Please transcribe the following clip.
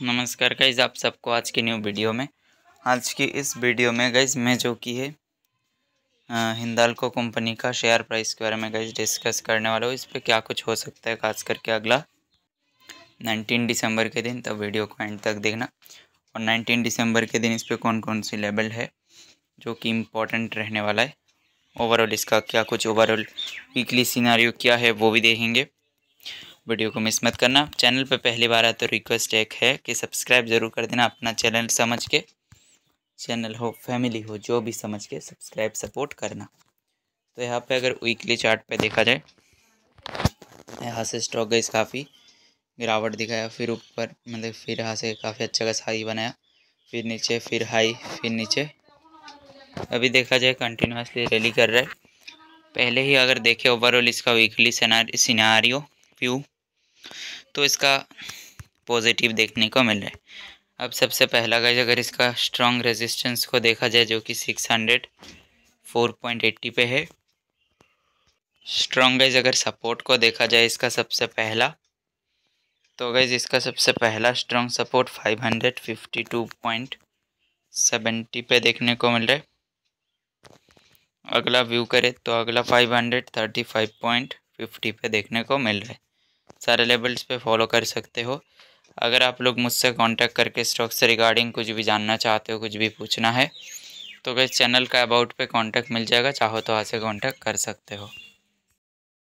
नमस्कार गाइज आप सबको आज की न्यू वीडियो में आज की इस वीडियो में गाइज मैं जो की है हिंदालको कंपनी का शेयर प्राइस के बारे में गाइज डिस्कस करने वाला हूँ इस पर क्या कुछ हो सकता है खास करके अगला 19 दिसंबर के दिन तब वीडियो को एंड तक देखना और 19 दिसंबर के दिन इस पर कौन कौन सी लेवल है जो कि इम्पोर्टेंट रहने वाला है ओवरऑल इसका क्या कुछ ओवरऑल वीकली सीनारी क्या है वो भी देखेंगे वीडियो को मिस मत करना चैनल पर पहली बार आए तो रिक्वेस्ट एक है कि सब्सक्राइब जरूर कर देना अपना चैनल समझ के चैनल हो फैमिली हो जो भी समझ के सब्सक्राइब सपोर्ट करना तो यहाँ पे अगर वीकली चार्ट पे देखा जाए यहाँ से स्टॉक गई काफ़ी गिरावट दिखाया फिर ऊपर मतलब फिर यहाँ से काफ़ी अच्छा खास हाई बनाया फिर नीचे फिर हाई फिर नीचे अभी देखा जाए कंटिन्यूसली रैली कर रहा है पहले ही अगर देखे ओवरऑल इसका वीकली सिनारियो व्यू तो इसका पॉजिटिव देखने को मिल रहा है अब सबसे पहला गाइज अगर इसका स्ट्रॉन्ग रेजिस्टेंस को देखा जाए जो कि six hundred four point eighty पे है स्ट्रॉन्ग गाइज अगर सपोर्ट को देखा जाए इसका सबसे पहला तो गाइज इसका सबसे पहला strong support five hundred fifty two point seventy पे देखने को मिल रहा है अगला व्यू करें तो अगला five hundred thirty five point fifty पे देखने को मिल रहा है सारे लेवल्स पे फॉलो कर सकते हो अगर आप लोग मुझसे कांटेक्ट करके स्टॉक से रिगार्डिंग कुछ भी जानना चाहते हो कुछ भी पूछना है तो गए चैनल का अबाउट पे कांटेक्ट मिल जाएगा चाहो तो वहाँ से कॉन्टैक्ट कर सकते हो